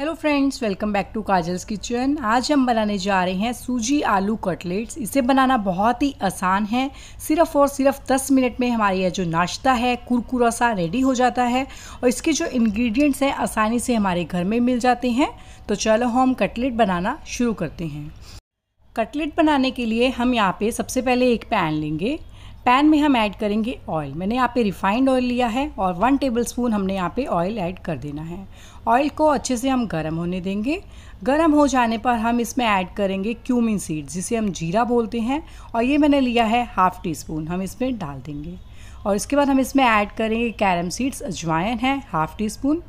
hello friends welcome back to Kajal's kitchen आज हम बनाने जा रहे हैं सूजी आलू कटलेट्स इसे बनाना बहुत ही आसान है सिर्फ और सिर्फ 10 मिनट में हमारी यह जो नाश्ता है कुरकुरा सा रेडी हो जाता है और इसके जो इंग्रेडिएंट्स हैं आसानी से हमारे घर में मिल जाते हैं तो चलो हम कटलेट बनाना शुरू करते हैं कटलेट बनाने के लिए हम यहाँ पर सबसे पहले एक पैन लेंगे पैन में हम ऐड करेंगे ऑयल मैंने यहाँ पे रिफाइंड ऑयल लिया है और वन टेबल स्पून हमने यहाँ पे ऑयल ऐड कर देना है ऑयल को अच्छे से हम गर्म होने देंगे गर्म हो जाने पर हम इसमें ऐड करेंगे क्यूमिन सीड जिसे हम जीरा बोलते हैं और ये मैंने लिया है हाफ़ टी स्पून हम इसमें डाल देंगे और इसके बाद हम इसमें ऐड करेंगे कैरम सीड्स अजवाइन है हाफ़ टी स्पून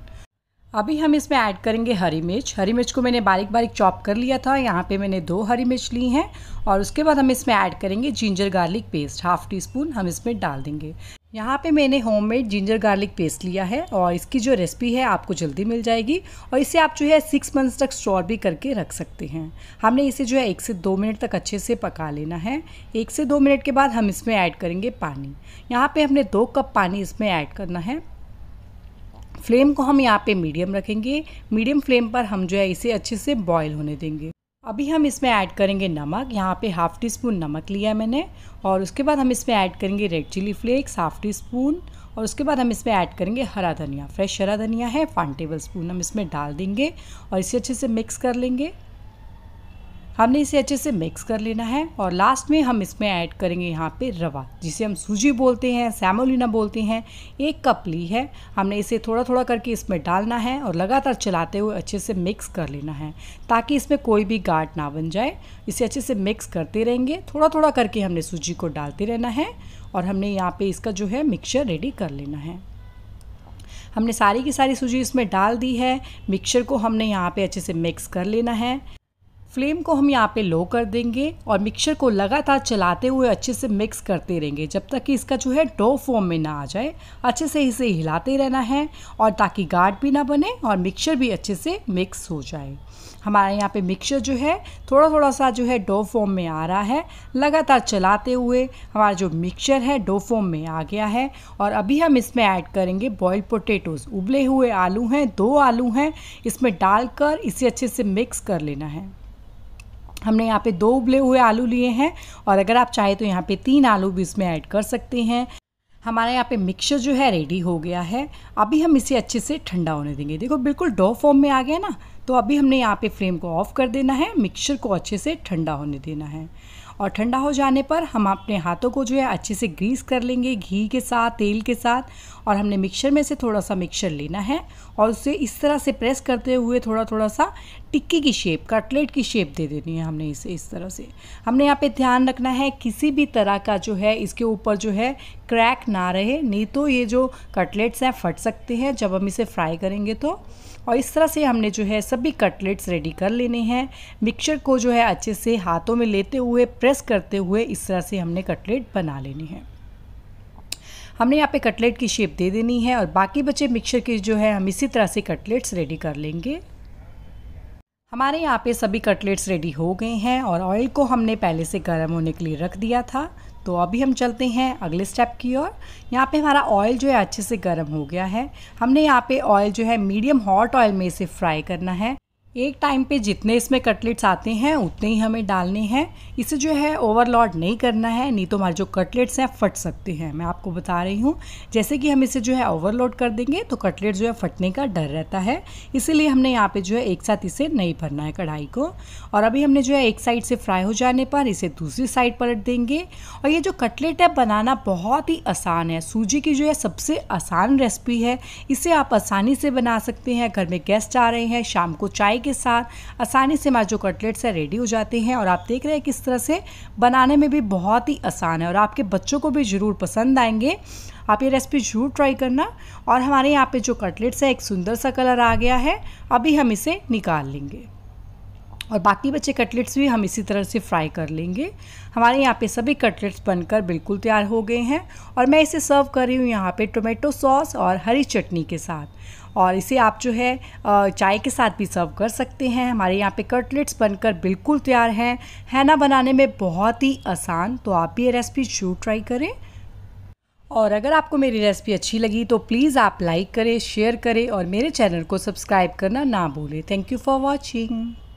अभी हम इसमें ऐड करेंगे हरी मिर्च हरी मिर्च को मैंने बारीक बारीक चॉप कर लिया था यहाँ पे मैंने दो हरी मिर्च ली हैं और उसके बाद हम इसमें ऐड करेंगे ginger garlic paste half teaspoon हम इसमें डाल देंगे यहाँ पे मैंने होममेड जिंजर गार्लिक पेस्ट लिया है और इसकी जो रेसिपी है आपको जल्दी मिल जाएगी और इसे आप जो है सिक्स मंथ्स तक स्टोर भी करके रख सकते हैं हमने इसे जो है एक से दो मिनट तक अच्छे से पका लेना है एक से दो मिनट के बाद हम इसमें ऐड करेंगे पानी यहाँ पे हमने दो कप पानी इसमें ऐड करना है फ्लेम को हम यहाँ पे मीडियम रखेंगे मीडियम फ्लेम पर हम जो है इसे अच्छे से बॉयल होने देंगे अभी हम इसमें ऐड करेंगे नमक यहाँ पे हाफ़ टी स्पून नमक लिया मैंने और उसके बाद हम इसमें ऐड करेंगे red chilli flakes half teaspoon और उसके बाद हम इसमें ऐड करेंगे हरा धनिया फ्रेश हरा धनिया है वन टेबल स्पून हम इसमें डाल देंगे और इसे अच्छे से मिक्स कर लेंगे हमने इसे अच्छे से मिक्स कर लेना है और लास्ट में हम इसमें ऐड करेंगे यहाँ पे रवा जिसे हम सूजी बोलते हैं सैमोलिना बोलते हैं एक कप ली है हमने इसे थोड़ा थोड़ा करके इसमें डालना है और लगातार चलाते हुए अच्छे से मिक्स कर लेना है ताकि इसमें कोई भी गाठ ना बन जाए इसे अच्छे से मिक्स करते रहेंगे थोड़ा थोड़ा करके हमने सूजी को डालते रहना है और हमने यहाँ पर इसका जो है मिक्सचर रेडी कर लेना है हमने सारी की सारी सूजी इसमें डाल दी है मिक्सचर को हमने यहाँ पर अच्छे से मिक्स कर लेना है फ्लेम को हम यहाँ पे लो कर देंगे और मिक्सचर को लगातार चलाते हुए अच्छे से मिक्स करते रहेंगे जब तक कि इसका जो है डो फॉर्म में ना आ जाए अच्छे से इसे हिलाते रहना है और ताकि गाढ़ भी ना बने और मिक्सचर भी अच्छे से मिक्स हो जाए हमारे यहाँ पे मिक्सचर जो है थोड़ा थोड़ा सा जो है डो फॉर्म में आ रहा है लगातार चलाते हुए हमारा जो मिक्सचर है डो फॉर्म में आ गया है और अभी हम इसमें ऐड करेंगे बॉयल्ड पोटैटोज़ उबले हुए आलू हैं दो आलू हैं इसमें डालकर इसे अच्छे से मिक्स कर लेना है हमने यहाँ पे दो उबले हुए आलू लिए हैं और अगर आप चाहें तो यहाँ पे तीन आलू भी इसमें ऐड कर सकते हैं हमारे यहाँ पे मिक्सचर जो है रेडी हो गया है अभी हम इसे अच्छे से ठंडा होने देंगे देखो बिल्कुल डो फॉर्म में आ गया ना तो अभी हमने यहाँ पे फ्लेम को ऑफ कर देना है मिक्सचर को अच्छे से ठंडा होने देना है और ठंडा हो जाने पर हम अपने हाथों को जो है अच्छे से ग्रीस कर लेंगे घी के साथ तेल के साथ और हमने मिक्सर में से थोड़ा सा मिक्सर लेना है और उसे इस तरह से प्रेस करते हुए थोड़ा थोड़ा सा टिक्की की शेप कटलेट की शेप दे देनी है हमने इसे इस तरह से हमने यहाँ पे ध्यान रखना है किसी भी तरह का जो है इसके ऊपर जो है क्रैक ना रहे नहीं तो ये जो कटलेट्स हैं फट सकते हैं जब हम इसे फ्राई करेंगे तो और इस तरह से हमने जो है सभी कटलेट्स रेडी कर लेने हैं मिक्सचर को जो है अच्छे से हाथों में लेते हुए प्रेस करते हुए इस तरह से हमने कटलेट बना लेने हैं हमने यहाँ पे कटलेट की शेप दे देनी है और बाकी बचे मिक्सचर के जो है हम इसी तरह से कटलेट्स रेडी कर लेंगे हमारे यहाँ पे सभी कटलेट्स रेडी हो गए हैं और ऑयल को हमने पहले से गर्म होने के लिए रख दिया था तो अभी हम चलते हैं अगले स्टेप की ओर यहाँ पे हमारा ऑयल जो है अच्छे से गर्म हो गया है हमने यहाँ पे ऑयल जो है मीडियम हॉट ऑयल में इसे फ्राई करना है एक टाइम पे जितने इसमें कटलेट्स आते हैं उतने ही हमें डालने हैं इसे जो है ओवरलोड नहीं करना है नहीं तो हमारे जो कटलेट्स हैं फट सकते हैं मैं आपको बता रही हूँ जैसे कि हम इसे जो है ओवरलोड कर देंगे तो कटलेट जो है फटने का डर रहता है इसीलिए हमने यहाँ पे जो है एक साथ इसे नहीं भरना है कढ़ाई को और अभी हमने जो है एक साइड से फ्राई हो जाने पर इसे दूसरी साइड पलट देंगे और ये जो कटलेट है बनाना बहुत ही आसान है सूजी की जो है सबसे आसान रेसिपी है इसे आप आसानी से बना सकते हैं घर में गेस्ट आ रहे हैं शाम को चाय के साथ आसानी से हमारे जो कटलेट्स है रेडी हो जाते हैं और आप देख रहे हैं किस तरह से बनाने में भी बहुत ही आसान है और आपके बच्चों को भी ज़रूर पसंद आएंगे आप ये रेसिपी ज़रूर ट्राई करना और हमारे यहाँ पे जो कटलेट्स है एक सुंदर सा कलर आ गया है अभी हम इसे निकाल लेंगे और बाकी बचे कटलेट्स भी हम इसी तरह से फ्राई कर लेंगे हमारे यहाँ पे सभी कटलेट्स बनकर बिल्कुल तैयार हो गए हैं और मैं इसे सर्व कर रही हूँ यहाँ पे टोमेटो सॉस और हरी चटनी के साथ और इसे आप जो है चाय के साथ भी सर्व कर सकते हैं हमारे यहाँ पे कटलेट्स बनकर बिल्कुल तैयार हैं है ना बनाने में बहुत ही आसान तो आप भी ये रेसिपी जरूर ट्राई करें और अगर आपको मेरी रेसिपी अच्छी लगी तो प्लीज़ आप लाइक करें शेयर करें और मेरे चैनल को सब्सक्राइब करना ना भूलें थैंक यू फॉर वॉचिंग